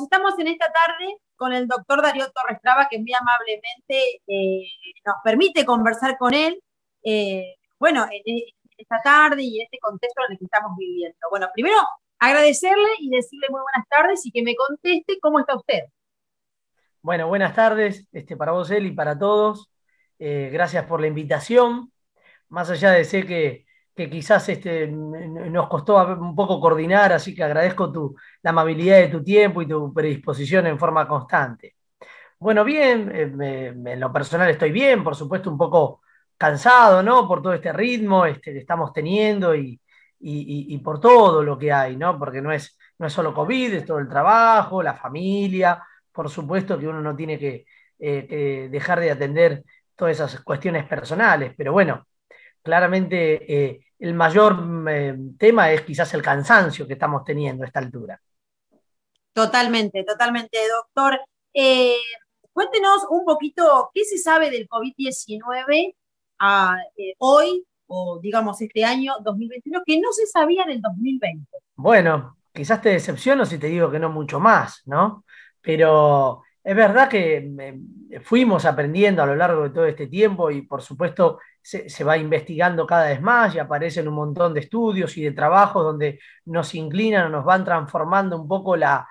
estamos en esta tarde con el doctor Darío Torres Traba, que muy amablemente eh, nos permite conversar con él, eh, bueno, en e, esta tarde y en este contexto en el que estamos viviendo. Bueno, primero agradecerle y decirle muy buenas tardes y que me conteste cómo está usted. Bueno, buenas tardes este, para vos, él y para todos. Eh, gracias por la invitación. Más allá de sé que que quizás este, nos costó un poco coordinar, así que agradezco tu, la amabilidad de tu tiempo y tu predisposición en forma constante. Bueno, bien, eh, en lo personal estoy bien, por supuesto un poco cansado, ¿no? Por todo este ritmo este, que estamos teniendo y, por todo lo que hay, ¿no? Porque no es, no es solo COVID, es todo el trabajo, la familia, por supuesto que uno no tiene que eh, dejar de atender todas esas cuestiones personales, pero bueno, claramente eh, el mayor mm, eh, tema es quizás el cansancio que estamos teniendo a esta altura. Totalmente, totalmente, doctor. Eh, cuéntenos un poquito qué se sabe del COVID-19 ah, hoy o digamos este año 2021 que no se sabía en el 2020. Bueno, quizás te decepciono si te digo que no mucho más, ¿no? Pero es verdad que fuimos aprendiendo a lo largo de todo este tiempo y por supuesto se, va investigando cada vez más y aparecen un montón de estudios y de trabajos donde nos inclinan o nos van transformando un poco la,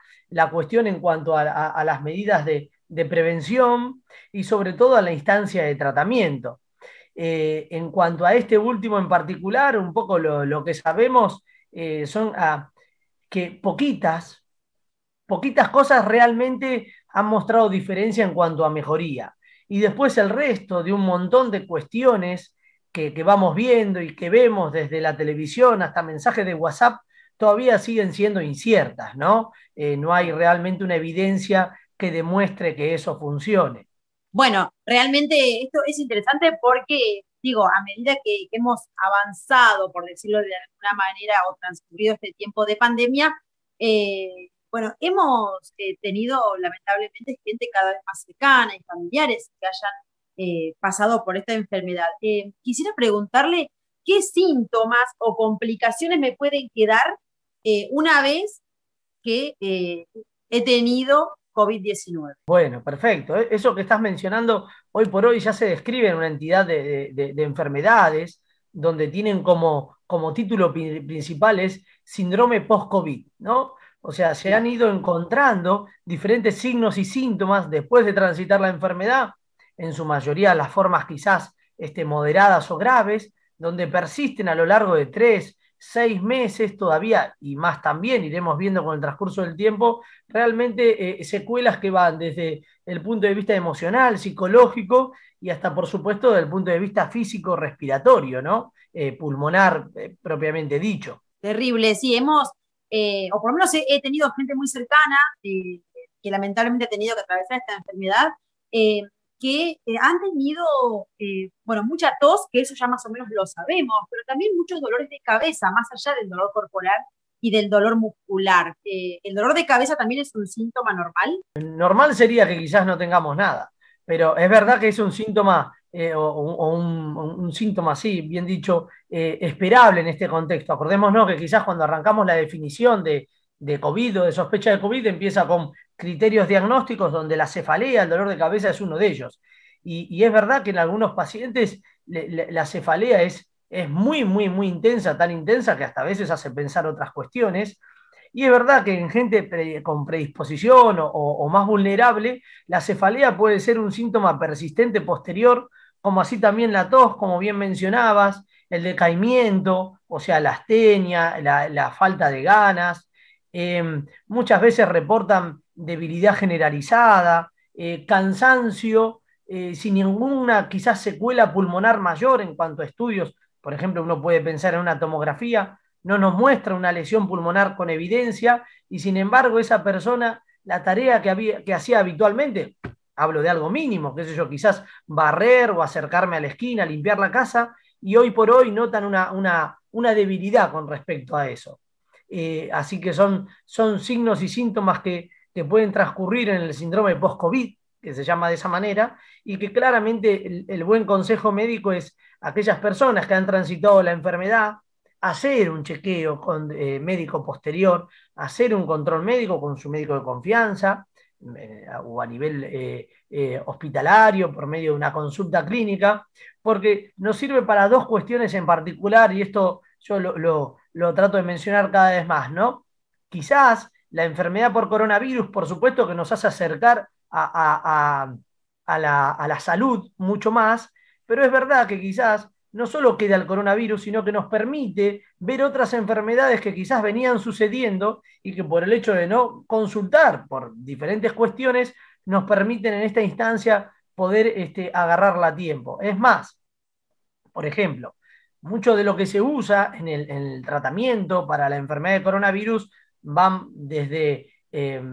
cuestión en cuanto a, las medidas de, prevención y sobre todo a la instancia de tratamiento. Eh, en cuanto a este último en particular, un poco lo, que sabemos eh, son ah, que poquitas cosas realmente han mostrado diferencia en cuanto a mejoría y después el resto de un montón de cuestiones que, vamos viendo y que vemos desde la televisión hasta mensajes de WhatsApp, todavía siguen siendo inciertas, ¿no? Eh, no hay realmente una evidencia que demuestre que eso funcione. Bueno, realmente esto es interesante porque, digo, a medida que hemos avanzado, por decirlo de alguna manera, o transcurrido este tiempo de pandemia, eh, bueno, hemos eh, tenido lamentablemente gente cada vez más cercana y familiares que hayan eh, pasado por esta enfermedad. Eh, quisiera preguntarle qué síntomas o complicaciones me pueden quedar una vez que he tenido COVID-19. Bueno, perfecto. E-, eso que estás mencionando hoy por hoy ya se describe en una entidad de, enfermedades donde tienen como, como título principal es síndrome post-COVID, ¿no? O sea, se han ido encontrando diferentes signos y síntomas después de transitar la enfermedad, en su mayoría las formas quizás este, moderadas o graves, donde persisten a lo largo de tres, seis meses todavía, y más también iremos viendo con el transcurso del tiempo, realmente eh, secuelas que van desde el punto de vista emocional, psicológico y hasta, por supuesto, desde el punto de vista físico-respiratorio, ¿no? Eh, pulmonar, eh, propiamente dicho. Terrible, sí, hemos eh, o por lo menos he, tenido gente muy cercana, eh, que lamentablemente ha tenido que atravesar esta enfermedad, eh, que han tenido, bueno, mucha tos, que eso ya más o menos lo sabemos, pero también muchos dolores de cabeza, más allá del dolor corporal y del dolor muscular. ¿El dolor de cabeza también es un síntoma normal? Normal sería que quizás no tengamos nada, pero es verdad que es un síntoma eh, o, un, síntoma así, bien dicho, eh, esperable en este contexto. Acordémonos que quizás cuando arrancamos la definición de, COVID o de sospecha de COVID empieza con criterios diagnósticos donde la cefalea, el dolor de cabeza es uno de ellos. Y, es verdad que en algunos pacientes la cefalea es, es muy, muy, muy intensa, tan intensa que hasta a veces hace pensar otras cuestiones. Y es verdad que en gente con predisposición o, más vulnerable, la cefalea puede ser un síntoma persistente posterior como así también la tos, como bien mencionabas, el decaimiento, o sea, la astenia, la, falta de ganas. Em, muchas veces reportan debilidad generalizada, eh, cansancio, eh, sin ninguna quizás secuela pulmonar mayor en cuanto a estudios. Por ejemplo, uno puede pensar en una tomografía, no nos muestra una lesión pulmonar con evidencia y sin embargo esa persona, la tarea que, había, que hacía habitualmente, hablo de algo mínimo, qué sé yo, quizás barrer o acercarme a la esquina, limpiar la casa, y hoy por hoy notan una, debilidad con respecto a eso. Eh, así que son, son, signos y síntomas que, pueden transcurrir en el síndrome post-COVID, que se llama de esa manera, y que claramente el, buen consejo médico es aquellas personas que han transitado la enfermedad, hacer un chequeo con, eh, médico posterior, hacer un control médico con su médico de confianza, eh, o a nivel eh, eh, hospitalario, por medio de una consulta clínica, porque nos sirve para dos cuestiones en particular, y esto yo lo, trato de mencionar cada vez más, ¿no? Quizás la enfermedad por coronavirus, por supuesto, que nos hace acercar a la salud mucho más, pero es verdad que quizás no solo queda el coronavirus, sino que nos permite ver otras enfermedades que quizás venían sucediendo y que por el hecho de no consultar por diferentes cuestiones, nos permiten en esta instancia poder este, agarrarla a tiempo. Es más, por ejemplo, mucho de lo que se usa en el, tratamiento para la enfermedad de coronavirus van desde eh,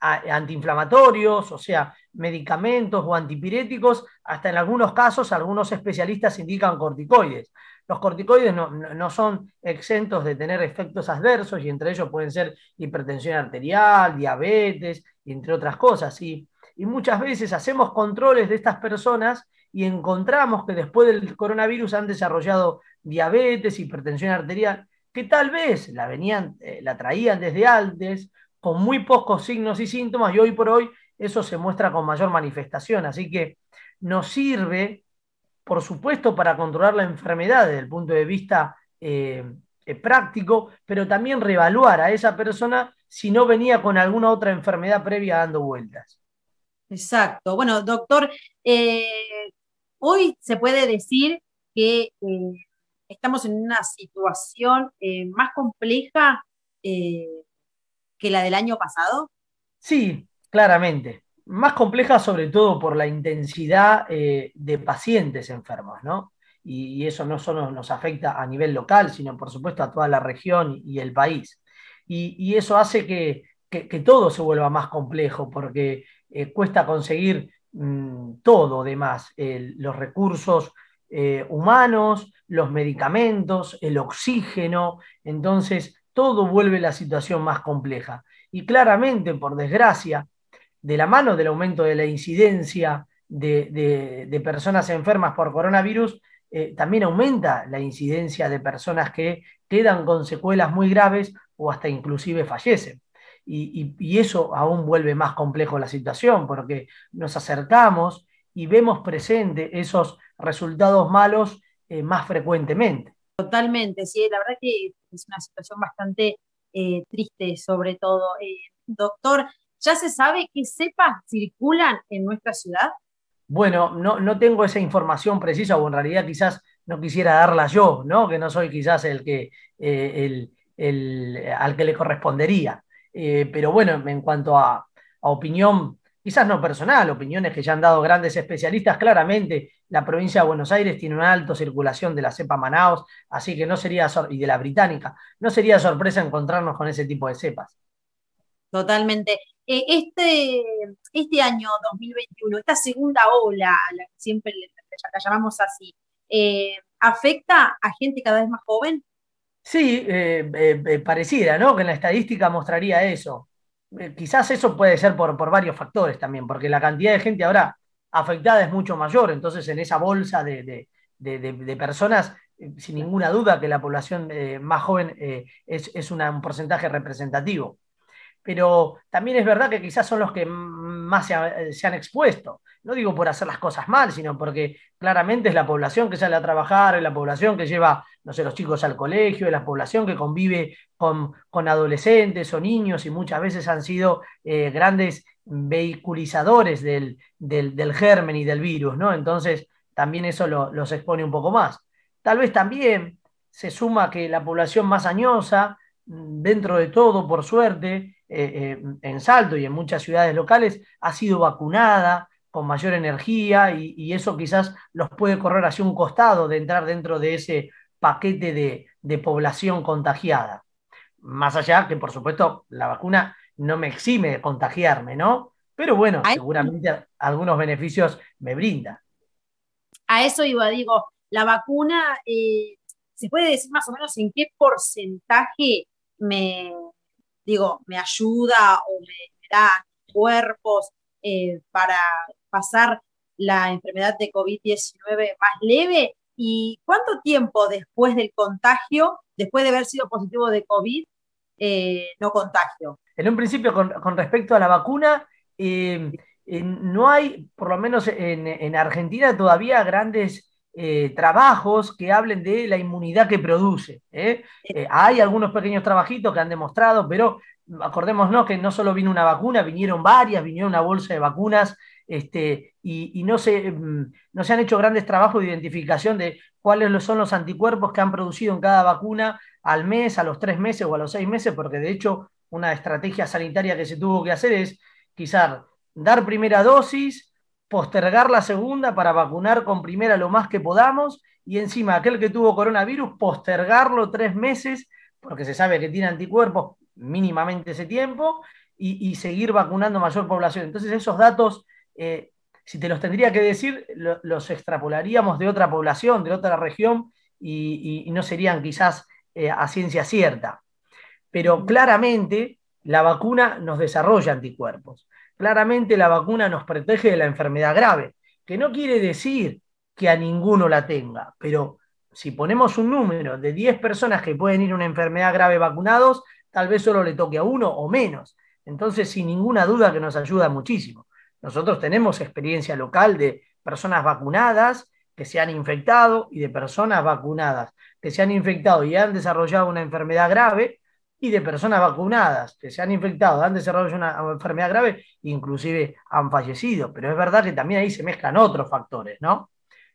antiinflamatorios, o sea, medicamentos o antipiréticos, hasta en algunos casos algunos especialistas indican corticoides. Los corticoides no, son exentos de tener efectos adversos y entre ellos pueden ser hipertensión arterial, diabetes, entre otras cosas. Y, muchas veces hacemos controles de estas personas y encontramos que después del coronavirus han desarrollado diabetes, hipertensión arterial, que tal vez la, venían, eh, la traían desde antes con muy pocos signos y síntomas y hoy por hoy eso se muestra con mayor manifestación. Así que nos sirve, por supuesto, para controlar la enfermedad desde el punto de vista eh, eh, práctico, pero también reevaluar a esa persona si no venía con alguna otra enfermedad previa dando vueltas. Exacto. Bueno, doctor, eh, hoy se puede decir que estamos en una situación más compleja que la del año pasado. Sí, Claramente. Más compleja sobre todo por la intensidad eh, de pacientes enfermos, ¿no? Y, eso no solo nos afecta a nivel local, sino por supuesto a toda la región y el país. Y, eso hace que, todo se vuelva más complejo, porque eh, cuesta conseguir mm, todo de los recursos eh, humanos, los medicamentos, el oxígeno, entonces todo vuelve la situación más compleja. Y claramente, por desgracia, de la mano del aumento de la incidencia de, personas enfermas por coronavirus, eh, también aumenta la incidencia de personas que quedan con secuelas muy graves o hasta inclusive fallecen. Y, eso aún vuelve más complejo la situación, porque nos acercamos y vemos presente esos resultados malos eh, más frecuentemente. Totalmente, sí, la verdad que es una situación bastante eh, triste sobre todo. doctor, ¿Ya se sabe qué cepas circulan en nuestra ciudad? Bueno, no, tengo esa información precisa, o en realidad quizás no quisiera darla yo, ¿no? Que no soy quizás el que eh, al que le correspondería. Eh, pero bueno, en cuanto a, opinión, quizás no personal, opiniones que ya han dado grandes especialistas, claramente la provincia de Buenos Aires tiene una alta circulación de la cepa Manaus, así que no sería y de la británica, no sería sorpresa encontrarnos con ese tipo de cepas. Totalmente. Eh, este, este año 2021, esta segunda ola, la que siempre la llamamos así, eh, ¿afecta a gente cada vez más joven? Sí, eh, pareciera, ¿no? Que la estadística mostraría eso. quizás eso puede ser por, varios factores también, porque la cantidad de gente ahora afectada es mucho mayor, entonces en esa bolsa de, personas sin ninguna duda que la población más joven es, un porcentaje representativo pero también es verdad que quizás son los que más eh, se, han expuesto. No digo por hacer las cosas mal, sino porque claramente es la población que sale a trabajar, es la población que lleva, no sé, los chicos al colegio, es la población que convive con, adolescentes o niños y muchas veces han sido eh, grandes vehiculizadores del, germen y del virus, ¿no? Entonces también eso los expone un poco más. Tal vez también se suma que la población más añosa, mm, dentro de todo, por suerte, eh, eh, en Salto y en muchas ciudades locales ha sido vacunada con mayor energía y, eso quizás los puede correr hacia un costado de entrar dentro de ese paquete de, población contagiada. Más allá que, por supuesto, la vacuna no me exime de contagiarme, ¿no? Pero bueno, seguramente algunos beneficios me brinda. A eso iba, digo, la vacuna, eh, ¿se puede decir más o menos en qué porcentaje me, digo, me ayuda o me, da cuerpos eh, para pasar la enfermedad de COVID-19 más leve? ¿Y cuánto tiempo después del contagio, después de haber sido positivo de COVID, eh, no contagio? En un principio, con, respecto a la vacuna, eh, no hay, por lo menos en Argentina, todavía grandes eh, trabajos que hablen de la inmunidad que produce. ¿eh? Eh, hay algunos pequeños trabajitos que han demostrado, pero acordémonos que no solo vino una vacuna, vinieron varias, vinieron una bolsa de vacunas, este, y, no, se, mm, no se han hecho grandes trabajos de identificación de cuáles son los anticuerpos que han producido en cada vacuna al mes, a los tres meses o a los seis meses, porque de hecho una estrategia sanitaria que se tuvo que hacer es quizás dar primera dosis, postergar la segunda para vacunar con primera lo más que podamos y encima aquel que tuvo coronavirus, postergarlo tres meses porque se sabe que tiene anticuerpos mínimamente ese tiempo y, seguir vacunando mayor población. Entonces esos datos, eh, si te los tendría que decir, los extrapolaríamos de otra población, de otra región y, no serían quizás eh, a ciencia cierta. Pero claramente la vacuna nos desarrolla anticuerpos claramente la vacuna nos protege de la enfermedad grave, que no quiere decir que a ninguno la tenga, pero si ponemos un número de 10 personas que pueden ir a una enfermedad grave vacunados, tal vez solo le toque a uno o menos. Entonces, sin ninguna duda que nos ayuda muchísimo. Nosotros tenemos experiencia local de personas vacunadas que se han infectado y de personas vacunadas que se han infectado y han desarrollado una enfermedad grave y de personas vacunadas que se han infectado, han desarrollado una enfermedad grave, inclusive han fallecido. Pero es verdad que también ahí se mezclan otros factores, ¿no?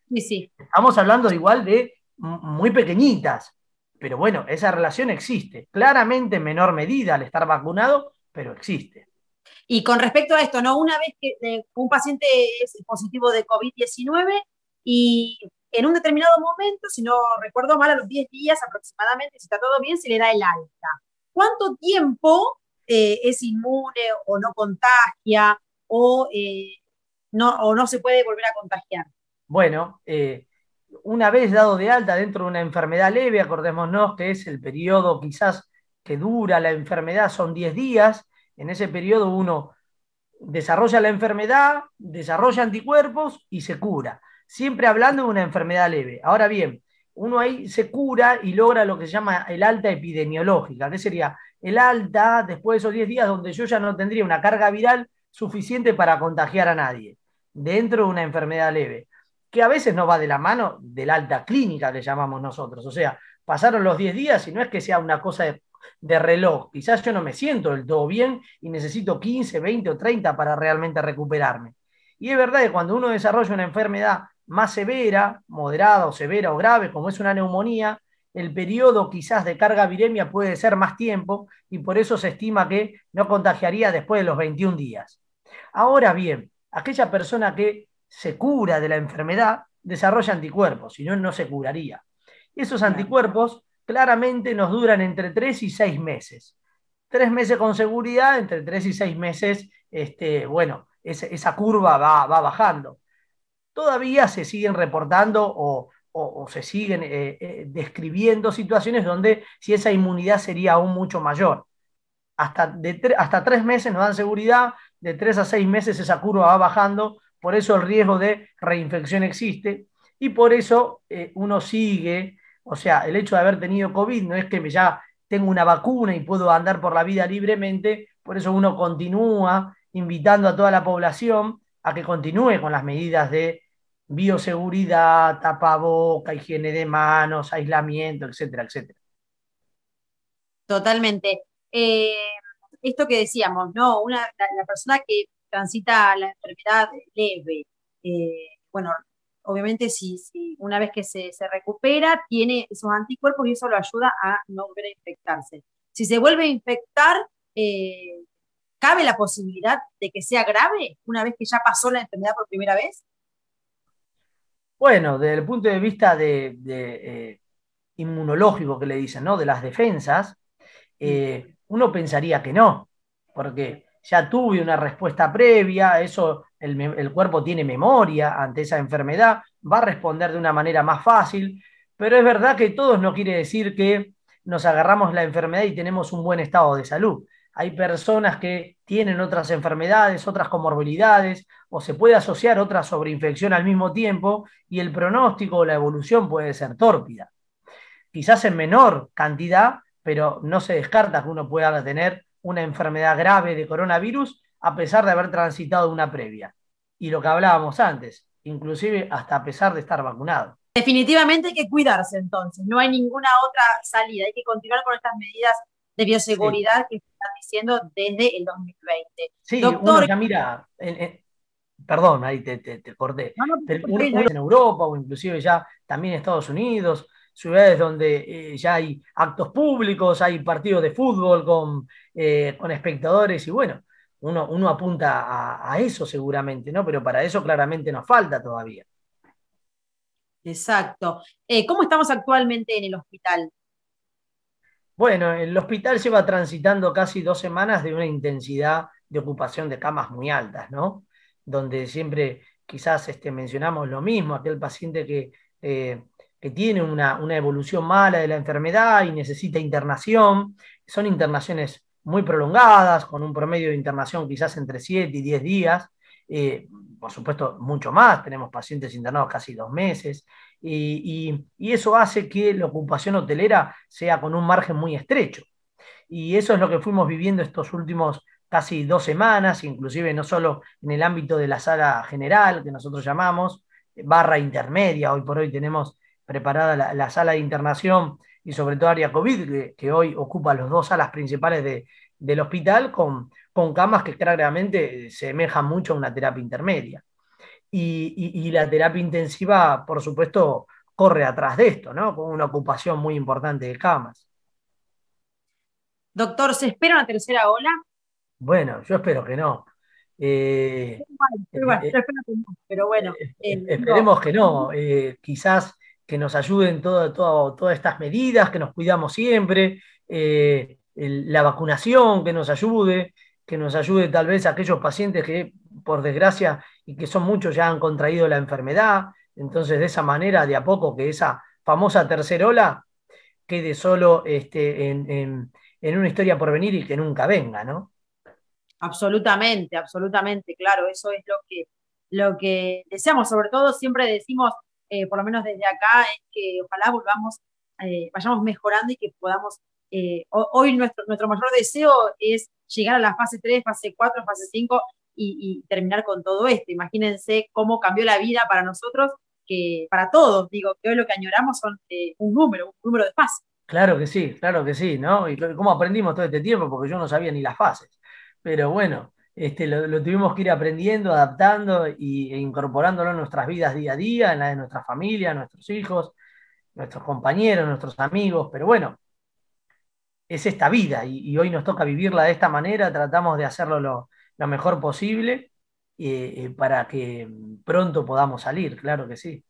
Sí, sí. Estamos hablando igual de muy pequeñitas, pero bueno, esa relación existe. Claramente en menor medida al estar vacunado, pero existe. Y con respecto a esto, ¿no? Una vez que eh, un paciente es positivo de COVID-19 y en un determinado momento, si no recuerdo mal, a los 10 días aproximadamente, si está todo bien, se le da el alta cuánto tiempo eh, es inmune o no contagia eh, o, no, se puede volver a contagiar? Bueno, eh, una vez dado de alta dentro de una enfermedad leve, acordémonos que es el periodo quizás que dura la enfermedad, son 10 días, en ese periodo uno desarrolla la enfermedad, desarrolla anticuerpos y se cura, siempre hablando de una enfermedad leve. Ahora bien, uno ahí se cura y logra lo que se llama el alta epidemiológica, que sería el alta después de esos 10 días donde yo ya no tendría una carga viral suficiente para contagiar a nadie dentro de una enfermedad leve, que a veces no va de la mano del alta clínica que llamamos nosotros. O sea, pasaron los 10 días y no es que sea una cosa de, de reloj, quizás yo no me siento del todo bien y necesito 15, 20 o 30 para realmente recuperarme. Y es verdad que cuando uno desarrolla una enfermedad más severa, moderada o severa o grave, como es una neumonía, el periodo quizás de carga viremia puede ser más tiempo y por eso se estima que no contagiaría después de los 21 días. Ahora bien, aquella persona que se cura de la enfermedad desarrolla anticuerpos, si no, no se curaría. Esos anticuerpos claramente nos duran entre 3 y 6 meses. 3 meses con seguridad, entre 3 y 6 meses, este, bueno, esa, curva va bajando todavía se siguen reportando o, se siguen eh, eh, describiendo situaciones donde si esa inmunidad sería aún mucho mayor. Hasta, de hasta tres meses nos dan seguridad, de tres a seis meses esa curva va bajando, por eso el riesgo de reinfección existe y por eso eh, uno sigue, o sea, el hecho de haber tenido COVID no es que ya tengo una vacuna y puedo andar por la vida libremente, por eso uno continúa invitando a toda la población a que continúe con las medidas de bioseguridad, tapaboca, higiene de manos, aislamiento, etcétera, etcétera. Totalmente. Eh, esto que decíamos, ¿no? Una, la, persona que transita la enfermedad leve, eh, bueno, obviamente si, una vez que se, recupera, tiene esos anticuerpos y eso lo ayuda a no volver a infectarse. Si se vuelve a infectar, eh, ¿cabe la posibilidad de que sea grave una vez que ya pasó la enfermedad por primera vez? Bueno, desde el punto de vista de, eh, inmunológico que le dicen, ¿no? De las defensas, mm. eh, uno pensaría que no, porque ya tuve una respuesta previa, eso el, el, cuerpo tiene memoria ante esa enfermedad, va a responder de una manera más fácil, pero es verdad que todos no quiere decir que nos agarramos la enfermedad y tenemos un buen estado de salud hay personas que tienen otras enfermedades, otras comorbilidades, o se puede asociar otra sobreinfección al mismo tiempo y el pronóstico o la evolución puede ser tórpida. Quizás en menor cantidad, pero no se descarta que uno pueda tener una enfermedad grave de coronavirus a pesar de haber transitado una previa. Y lo que hablábamos antes, inclusive hasta a pesar de estar vacunado. Definitivamente hay que cuidarse entonces, no hay ninguna otra salida, hay que continuar con estas medidas de bioseguridad que están diciendo desde el 2020. Sí, Doctor, uno ya mira, perdón, ahí te, corté, uno, en Europa o inclusive ya también en Estados Unidos, ciudades donde eh, ya hay actos públicos, hay partidos de fútbol con, eh, espectadores y bueno, uno, uno apunta a, eso seguramente, ¿no? Pero para eso claramente nos falta todavía. Exacto. Eh, ¿Cómo estamos actualmente en el hospital? Bueno, el hospital lleva transitando casi dos semanas de una intensidad de ocupación de camas muy altas, ¿no? Donde siempre quizás este, mencionamos lo mismo, aquel paciente que, eh, que tiene una, evolución mala de la enfermedad y necesita internación, son internaciones muy prolongadas, con un promedio de internación quizás entre 7 y 10 días, eh, por supuesto mucho más, tenemos pacientes internados casi dos meses, y, eso hace que la ocupación hotelera sea con un margen muy estrecho. Y eso es lo que fuimos viviendo estos últimos casi dos semanas, inclusive no solo en el ámbito de la sala general, que nosotros llamamos, eh, barra intermedia, hoy por hoy tenemos preparada la, sala de internación y sobre todo área COVID, que, hoy ocupa las dos salas principales del hospital, con, con camas que claramente semejan mucho a una terapia intermedia y, la terapia intensiva, por supuesto, corre atrás de esto, ¿no? Con una ocupación muy importante de camas. Doctor, ¿se espera una tercera ola? Bueno, yo espero que no. Eh, eh, eh, pero bueno. esperemos que no. quizás que nos ayuden todas estas medidas, que nos cuidamos siempre, la vacunación, que nos ayude, que nos ayude tal vez a aquellos pacientes que, por desgracia, y que son muchos ya han contraído la enfermedad. Entonces, de esa manera, de a poco, que esa famosa tercera ola quede solo este, en, una historia por venir y que nunca venga, ¿no? Absolutamente, absolutamente, claro, eso es lo que, lo que deseamos, sobre todo siempre decimos, eh, por lo menos desde acá, es que ojalá volvamos, eh, vayamos mejorando y que podamos, eh, hoy nuestro, nuestro mayor deseo es llegar a la fase 3, fase 4, fase 5 y, terminar con todo esto. Imagínense cómo cambió la vida para nosotros, que para todos, digo, que hoy lo que añoramos son eh, un número, un número de fases. Claro que sí, claro que sí, ¿no? Y cómo aprendimos todo este tiempo, porque yo no sabía ni las fases. Pero bueno, este, lo, tuvimos que ir aprendiendo, adaptando y, e incorporándolo en nuestras vidas día a día, en la de nuestra familia, nuestros hijos, nuestros compañeros, nuestros amigos, pero bueno, es esta vida y hoy nos toca vivirla de esta manera, tratamos de hacerlo lo, lo mejor posible y eh, eh, para que pronto podamos salir, claro que sí.